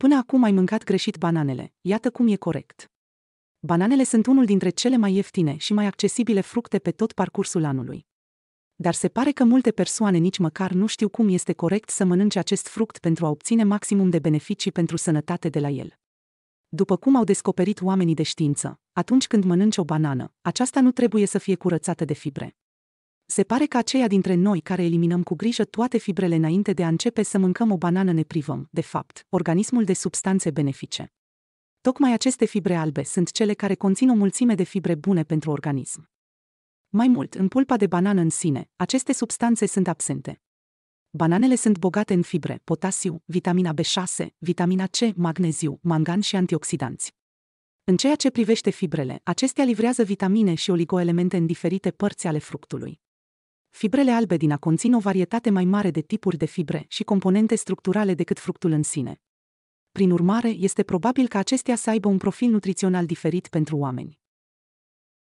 Până acum ai mâncat greșit bananele, iată cum e corect. Bananele sunt unul dintre cele mai ieftine și mai accesibile fructe pe tot parcursul anului. Dar se pare că multe persoane nici măcar nu știu cum este corect să mănânce acest fruct pentru a obține maximum de beneficii pentru sănătate de la el. După cum au descoperit oamenii de știință, atunci când mănânci o banană, aceasta nu trebuie să fie curățată de fibre se pare că aceia dintre noi care eliminăm cu grijă toate fibrele înainte de a începe să mâncăm o banană ne privăm, de fapt, organismul de substanțe benefice. Tocmai aceste fibre albe sunt cele care conțin o mulțime de fibre bune pentru organism. Mai mult, în pulpa de banană în sine, aceste substanțe sunt absente. Bananele sunt bogate în fibre, potasiu, vitamina B6, vitamina C, magneziu, mangan și antioxidanți. În ceea ce privește fibrele, acestea livrează vitamine și oligoelemente în diferite părți ale fructului. Fibrele albe din a conțin o varietate mai mare de tipuri de fibre și componente structurale decât fructul în sine. Prin urmare, este probabil că acestea să aibă un profil nutrițional diferit pentru oameni.